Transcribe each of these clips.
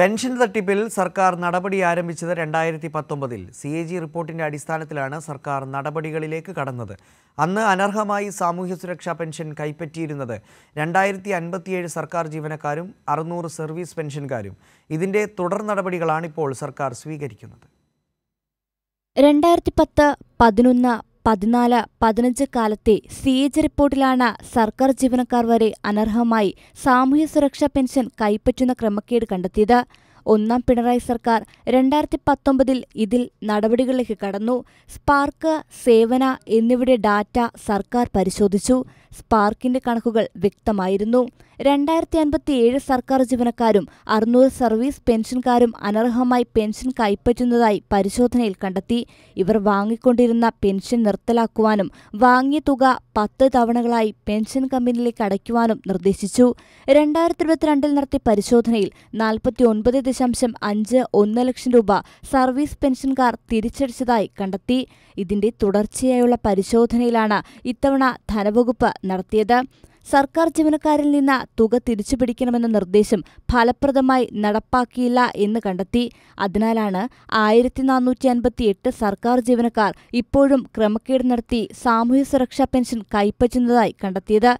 pension തട്ടിപ്പിൽ സർക്കാർ നടപടി ആരംഭിച്ചത് രണ്ടായിരത്തി പത്തൊമ്പതിൽ സി എ ജി റിപ്പോർട്ടിൻ്റെ അടിസ്ഥാനത്തിലാണ് സർക്കാർ നടപടികളിലേക്ക് കടന്നത് അന്ന് അനർഹമായി സാമൂഹ്യ സുരക്ഷാ പെൻഷൻ കൈപ്പറ്റിയിരുന്നത് രണ്ടായിരത്തി അൻപത്തിയേഴ് സർക്കാർ ജീവനക്കാരും അറുന്നൂറ് സർവീസ് പെൻഷൻകാരും ഇതിൻ്റെ തുടർ നടപടികളാണിപ്പോൾ സർക്കാർ സ്വീകരിക്കുന്നത് രണ്ടായിരത്തി പത്ത് പതിനൊന്ന് പതിനാല് പതിനഞ്ച് കാലത്തെ സി ജി റിപ്പോർട്ടിലാണ് സർക്കാർ ജീവനക്കാർ വരെ അനർഹമായി സാമൂഹ്യ സുരക്ഷാ പെൻഷൻ കൈപ്പറ്റുന്ന ക്രമക്കേട് കണ്ടെത്തിയത് ഒന്നാം പിണറായി സർക്കാർ രണ്ടായിരത്തി പത്തൊമ്പതിൽ ഇതിൽ നടപടികളിലേക്ക് കടന്നു സ്പാർക്ക് സേവന എന്നിവയുടെ ഡാറ്റ സർക്കാർ പരിശോധിച്ചു സ്പാർക്കിന്റെ കണക്കുകൾ വ്യക്തമായിരുന്നു രണ്ടായിരത്തി ഏഴ് സർക്കാർ ജീവനക്കാരും അറുന്നൂറ് സർവീസ് പെൻഷൻകാരും അനർഹമായി പെൻഷൻ കൈപ്പറ്റുന്നതായി പരിശോധനയിൽ കണ്ടെത്തി ഇവർ വാങ്ങിക്കൊണ്ടിരുന്ന പെൻഷൻ നിർത്തലാക്കുവാനും വാങ്ങിയ തുക പത്ത് തവണകളായി പെൻഷൻ കമ്പനിയിലേക്ക് അടയ്ക്കുവാനും നിർദ്ദേശിച്ചു രണ്ടായിരത്തി ഇരുപത്തിരണ്ടിൽ നടത്തിയ പരിശോധനയിൽ നാൽപ്പത്തി ഒൻപത് ദശാംശം അഞ്ച് ഒന്ന് ലക്ഷം രൂപ സർവീസ് പെൻഷൻകാർ തിരിച്ചടിച്ചതായി കണ്ടെത്തി ഇതിന്റെ തുടർച്ചയായുള്ള പരിശോധനയിലാണ് ഇത്തവണ ധനവകുപ്പ് നടത്തിയത് സർക്കാർ ജീവനക്കാരിൽ നിന്ന് തുക തിരിച്ചുപിടിക്കണമെന്ന നിർദ്ദേശം ഫലപ്രദമായി നടപ്പാക്കിയില്ല എന്ന് കണ്ടെത്തി അതിനാലാണ് ആയിരത്തി നാനൂറ്റി അൻപത്തി എട്ട് സർക്കാർ ജീവനക്കാർ ഇപ്പോഴും ക്രമക്കേട് നടത്തി സാമൂഹ്യ സുരക്ഷാ പെൻഷൻ കൈപ്പറ്റുന്നതായി കണ്ടെത്തിയത്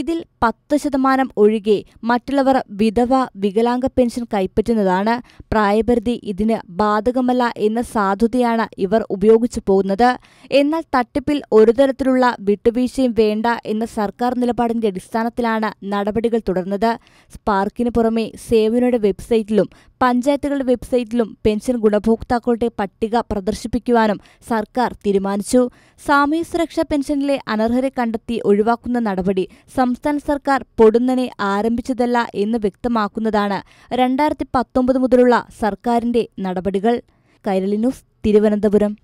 ഇതിൽ പത്ത് ശതമാനം ഒഴികെ മറ്റുള്ളവർ വിധവ വികലാംഗ പെൻഷൻ കൈപ്പറ്റുന്നതാണ് പ്രായപരിധി ഇതിന് ബാധകമല്ല എന്ന സാധുതയാണ് ഇവർ ഉപയോഗിച്ചു പോകുന്നത് എന്നാൽ തട്ടിപ്പിൽ ഒരു തരത്തിലുള്ള വിട്ടുവീഴ്ചയും വേണ്ട എന്ന സർക്കാർ നിലപാടിന്റെ അടിസ്ഥാനത്തിലാണ് നടപടികൾ തുടർന്നത് സ്പാർക്കിന് പുറമെ സേവനയുടെ വെബ്സൈറ്റിലും പഞ്ചായത്തുകളുടെ വെബ്സൈറ്റിലും പെൻഷൻ ഗുണഭോക്താക്കളുടെ പട്ടിക പ്രദർശിപ്പിക്കുവാനും സർക്കാർ തീരുമാനിച്ചു സാമൂഹ്യ സുരക്ഷാ പെൻഷനിലെ അനർഹരെ കണ്ടെത്തി ഒഴിവാക്കുന്ന നടപടി സംസ്ഥാന സർക്കാർ പൊടുന്നനെ ആരംഭിച്ചതല്ല എന്ന് വ്യക്തമാക്കുന്നതാണ് രണ്ടായിരത്തി പത്തൊമ്പത് മുതലുള്ള സർക്കാരിന്റെ നടപടികൾ കൈരളി ന്യൂസ് തിരുവനന്തപുരം